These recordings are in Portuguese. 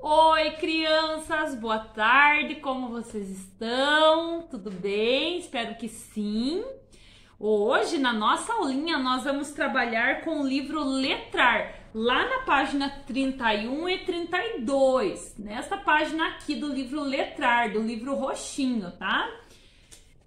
Oi, crianças, boa tarde, como vocês estão? Tudo bem? Espero que sim. Hoje, na nossa aulinha, nós vamos trabalhar com o livro Letrar, lá na página 31 e 32, nessa página aqui do livro Letrar, do livro roxinho, tá?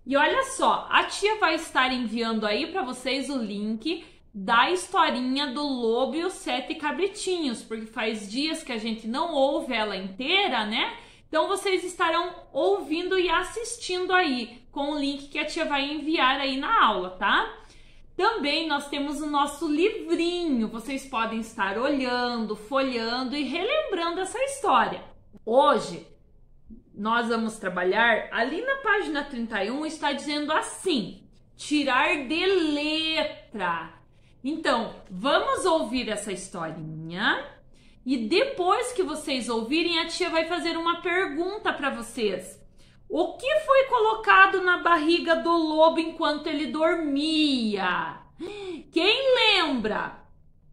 E olha só, a tia vai estar enviando aí para vocês o link da historinha do lobo e os sete cabritinhos, porque faz dias que a gente não ouve ela inteira, né? Então vocês estarão ouvindo e assistindo aí com o link que a tia vai enviar aí na aula, tá? Também nós temos o nosso livrinho. Vocês podem estar olhando, folhando e relembrando essa história. Hoje nós vamos trabalhar ali na página 31 está dizendo assim: tirar de letra. Então, vamos ouvir essa historinha e depois que vocês ouvirem, a tia vai fazer uma pergunta para vocês. O que foi colocado na barriga do lobo enquanto ele dormia? Quem lembra?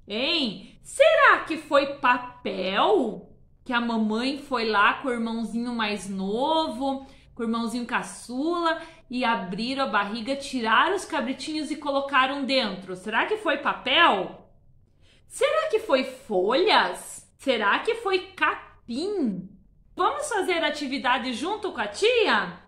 Hein? Será que foi papel? Que a mamãe foi lá com o irmãozinho mais novo, com o irmãozinho caçula e abriram a barriga, tiraram os cabritinhos e colocaram dentro. Será que foi papel? Será que foi folhas? Será que foi capim? Vamos fazer atividade junto com a tia?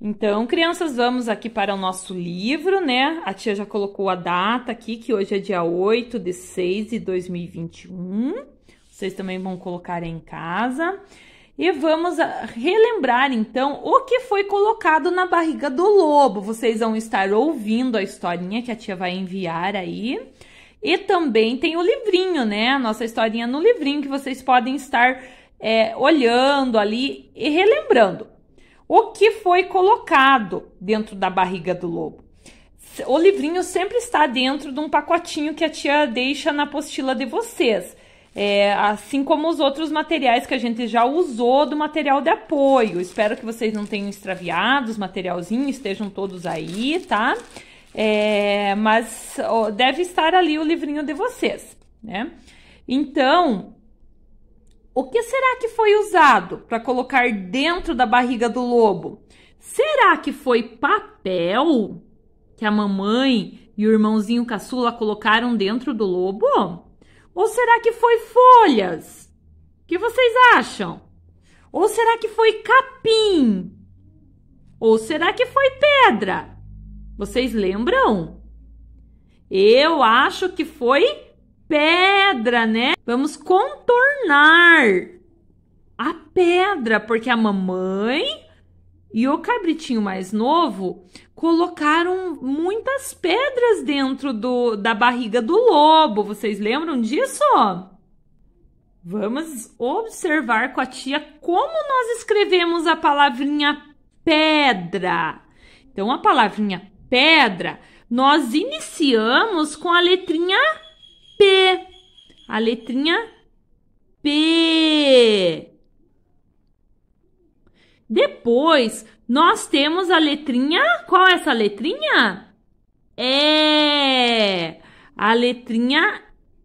Então, crianças, vamos aqui para o nosso livro, né? A tia já colocou a data aqui, que hoje é dia 8 de 6 de 2021. Vocês também vão colocar em casa. E vamos ah, relembrar então o que foi colocado na barriga do lobo. Vocês vão estar ouvindo a historinha que a tia vai enviar aí. E também tem o livrinho, né? Nossa historinha no livrinho que vocês podem estar é, olhando ali e relembrando o que foi colocado dentro da barriga do lobo. O livrinho sempre está dentro de um pacotinho que a tia deixa na apostila de vocês. É, assim como os outros materiais que a gente já usou do material de apoio. Espero que vocês não tenham extraviado os materialzinhos, estejam todos aí, tá? É, mas ó, deve estar ali o livrinho de vocês, né? Então, o que será que foi usado para colocar dentro da barriga do lobo? Será que foi papel que a mamãe e o irmãozinho caçula colocaram dentro do lobo? Ou será que foi folhas? O que vocês acham? Ou será que foi capim? Ou será que foi pedra? Vocês lembram? Eu acho que foi pedra, né? Vamos contornar a pedra, porque a mamãe e o cabritinho mais novo colocaram muitas pedras dentro do, da barriga do lobo. Vocês lembram disso? Vamos observar com a tia como nós escrevemos a palavrinha pedra. Então, a palavrinha pedra nós iniciamos com a letrinha P. A letrinha P. Depois, nós temos a letrinha. Qual é essa letrinha? É. A letrinha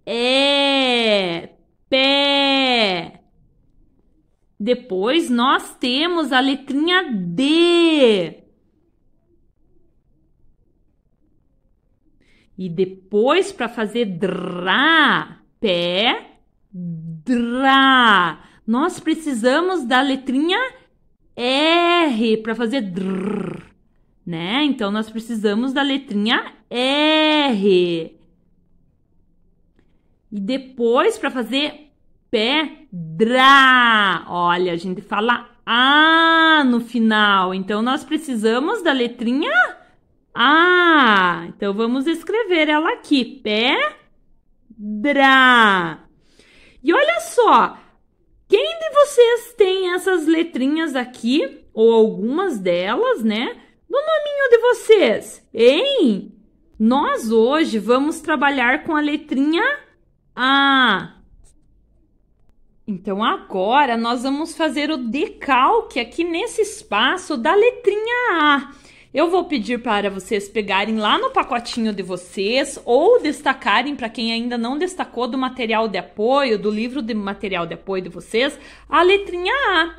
é. Pé. Depois, nós temos a letrinha D. E depois, para fazer drá, pé, drá, nós precisamos da letrinha E. R para fazer drrr, né? Então nós precisamos da letrinha R. E depois para fazer pedra. Olha, a gente fala A no final. Então nós precisamos da letrinha A. Então vamos escrever ela aqui. Pedra. E olha só, quem de vocês tem essas letrinhas aqui, ou algumas delas, né? No nominho de vocês, hein? Nós hoje vamos trabalhar com a letrinha A. Então agora nós vamos fazer o decalque aqui nesse espaço da letrinha A. Eu vou pedir para vocês pegarem lá no pacotinho de vocês ou destacarem para quem ainda não destacou do material de apoio, do livro de material de apoio de vocês, a letrinha A,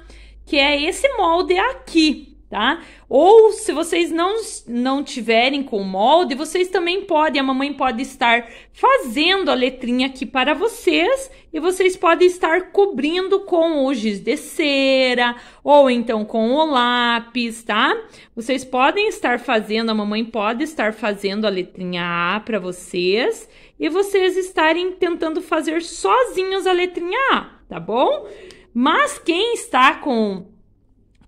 que é esse molde aqui tá? Ou se vocês não, não tiverem com molde, vocês também podem, a mamãe pode estar fazendo a letrinha aqui para vocês e vocês podem estar cobrindo com o giz de cera ou então com o lápis, tá? Vocês podem estar fazendo, a mamãe pode estar fazendo a letrinha A para vocês e vocês estarem tentando fazer sozinhos a letrinha A, tá bom? Mas quem está com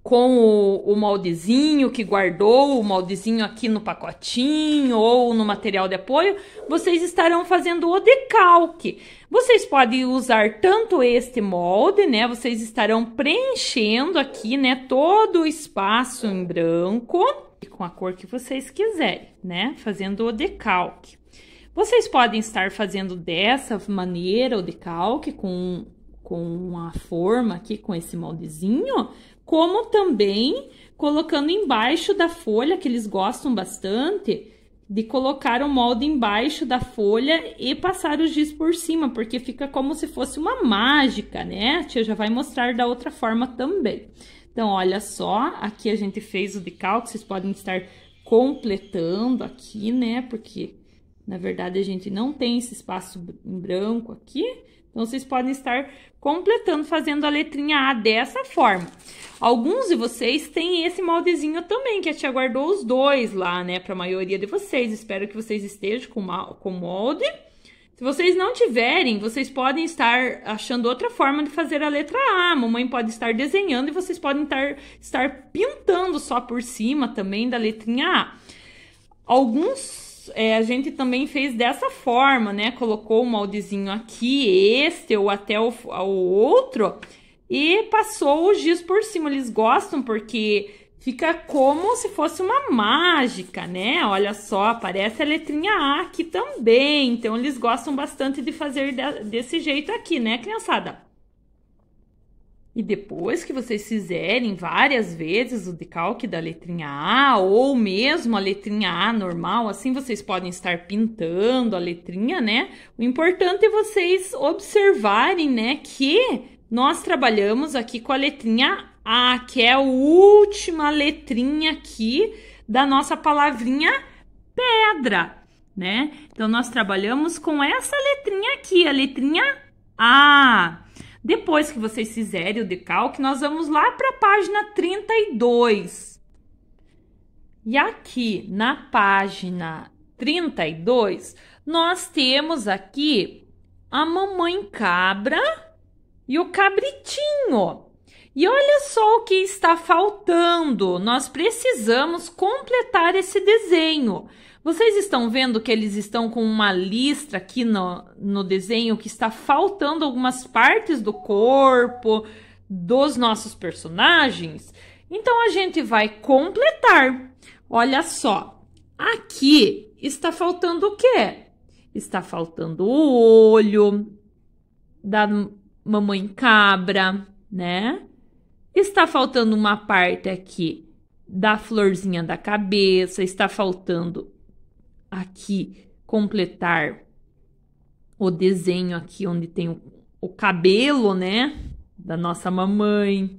com o, o, moldezinho que guardou, o moldezinho aqui no pacotinho ou no material de apoio, vocês estarão fazendo o decalque. Vocês podem usar tanto este molde, né? Vocês estarão preenchendo aqui, né? Todo o espaço em branco com a cor que vocês quiserem, né? Fazendo o decalque. Vocês podem estar fazendo dessa maneira o decalque com, com a forma aqui, com esse moldezinho, como também colocando embaixo da folha, que eles gostam bastante, de colocar o molde embaixo da folha e passar o giz por cima, porque fica como se fosse uma mágica, né? A tia já vai mostrar da outra forma também. Então, olha só, aqui a gente fez o decalque, vocês podem estar completando aqui, né? Porque na verdade, a gente não tem esse espaço em branco aqui. Então, vocês podem estar completando, fazendo a letrinha A dessa forma. Alguns de vocês têm esse moldezinho também, que a tia guardou os dois lá, né? Para a maioria de vocês. Espero que vocês estejam com, com molde. Se vocês não tiverem, vocês podem estar achando outra forma de fazer a letra A. A mamãe pode estar desenhando e vocês podem estar estar pintando só por cima também da letrinha A. Alguns é, a gente também fez dessa forma, né? Colocou o moldezinho aqui, este ou até o, o outro, e passou o giz por cima. Eles gostam porque fica como se fosse uma mágica, né? Olha só, aparece a letrinha A aqui também. Então, eles gostam bastante de fazer desse jeito aqui, né, criançada? E depois que vocês fizerem várias vezes o decalque da letrinha A, ou mesmo a letrinha A normal, assim vocês podem estar pintando a letrinha, né? O importante é vocês observarem, né, que nós trabalhamos aqui com a letrinha A, que é a última letrinha aqui da nossa palavrinha pedra, né? Então nós trabalhamos com essa letrinha aqui, a letrinha A. Depois que vocês fizerem o decalque, nós vamos lá para a página 32. E aqui na página 32, nós temos aqui a mamãe cabra e o cabritinho. E olha só o que está faltando. Nós precisamos completar esse desenho. Vocês estão vendo que eles estão com uma listra aqui no, no desenho que está faltando algumas partes do corpo dos nossos personagens? Então a gente vai completar. Olha só, aqui está faltando o quê? Está faltando o olho da mamãe cabra, né? Está faltando uma parte aqui da florzinha da cabeça, está faltando aqui completar o desenho aqui onde tem o, o cabelo, né, da nossa mamãe.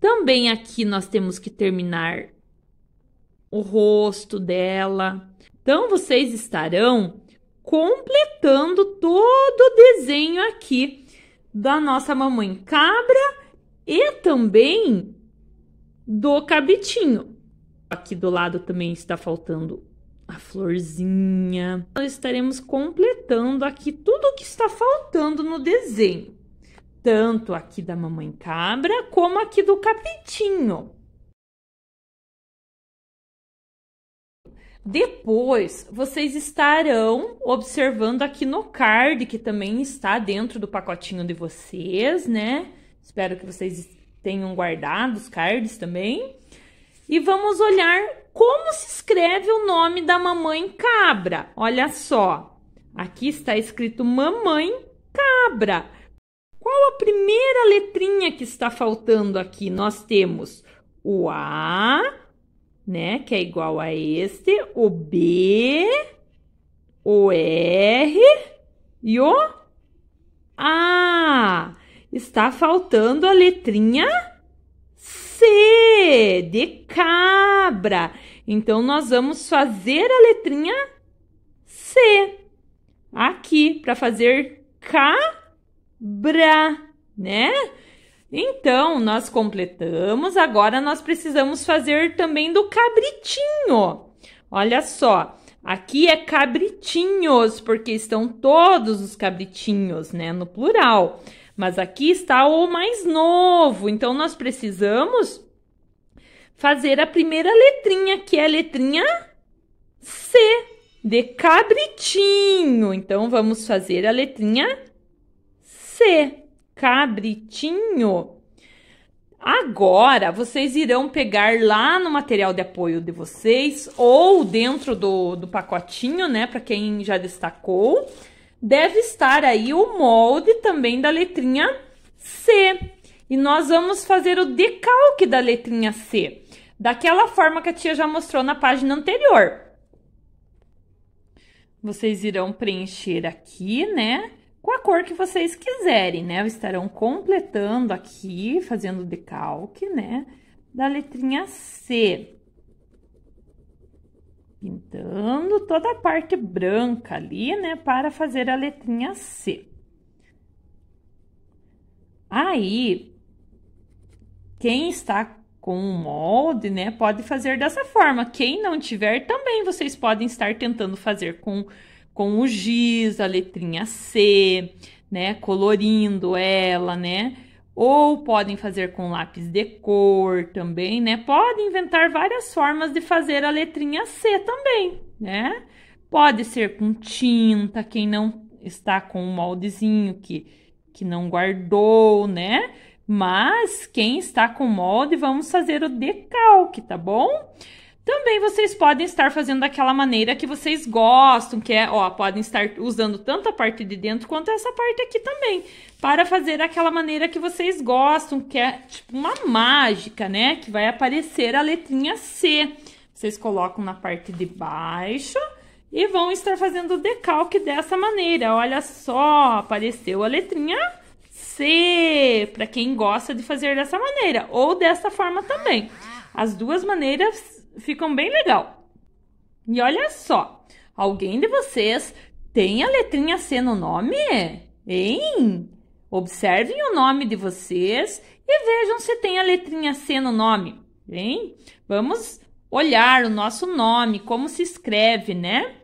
Também aqui nós temos que terminar o rosto dela. Então vocês estarão completando todo o desenho aqui da nossa mamãe cabra e também do cabitinho. Aqui do lado também está faltando a florzinha. Nós estaremos completando aqui tudo o que está faltando no desenho. Tanto aqui da mamãe cabra, como aqui do capitinho. Depois, vocês estarão observando aqui no card, que também está dentro do pacotinho de vocês, né? Espero que vocês tenham guardado os cards também. E vamos olhar como se escreve o nome da mamãe cabra. Olha só, aqui está escrito mamãe cabra. Qual a primeira letrinha que está faltando aqui? Nós temos o A, né, que é igual a este, o B, o R e o A está faltando a letrinha C de cabra. Então, nós vamos fazer a letrinha C aqui para fazer cabra, né? Então, nós completamos. Agora, nós precisamos fazer também do cabritinho. Olha só, aqui é cabritinhos, porque estão todos os cabritinhos, né? No plural. Mas aqui está o mais novo. Então, nós precisamos fazer a primeira letrinha, que é a letrinha C, de cabritinho. Então, vamos fazer a letrinha C, cabritinho. Agora, vocês irão pegar lá no material de apoio de vocês ou dentro do, do pacotinho, né? Para quem já destacou, deve estar aí o molde também da letrinha C. E nós vamos fazer o decalque da letrinha C, daquela forma que a tia já mostrou na página anterior. Vocês irão preencher aqui, né? Com a cor que vocês quiserem, né? Estarão completando aqui, fazendo o decalque, né? Da letrinha C pintando toda a parte branca ali, né, para fazer a letrinha C. Aí, quem está com um molde, né, pode fazer dessa forma. Quem não tiver, também vocês podem estar tentando fazer com, com o giz, a letrinha C, né, colorindo ela, né, ou podem fazer com lápis de cor também, né? Podem inventar várias formas de fazer a letrinha C também, né? Pode ser com tinta, quem não está com um moldezinho que, que não guardou, né? Mas quem está com molde, vamos fazer o decalque, tá bom? Também vocês podem estar fazendo daquela maneira que vocês gostam, que é, ó, podem estar usando tanto a parte de dentro quanto essa parte aqui também, para fazer aquela maneira que vocês gostam, que é tipo uma mágica, né? Que vai aparecer a letrinha C. Vocês colocam na parte de baixo e vão estar fazendo o decalque dessa maneira. Olha só, apareceu a letrinha C, para quem gosta de fazer dessa maneira, ou dessa forma também. As duas maneiras ficam bem legal. E olha só, alguém de vocês tem a letrinha C no nome? Hein? Observem o nome de vocês e vejam se tem a letrinha C no nome, hein? Vamos olhar o nosso nome, como se escreve, né?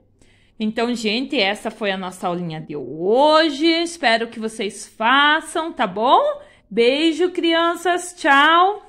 Então, gente, essa foi a nossa aulinha de hoje. Espero que vocês façam, tá bom? Beijo, crianças. Tchau.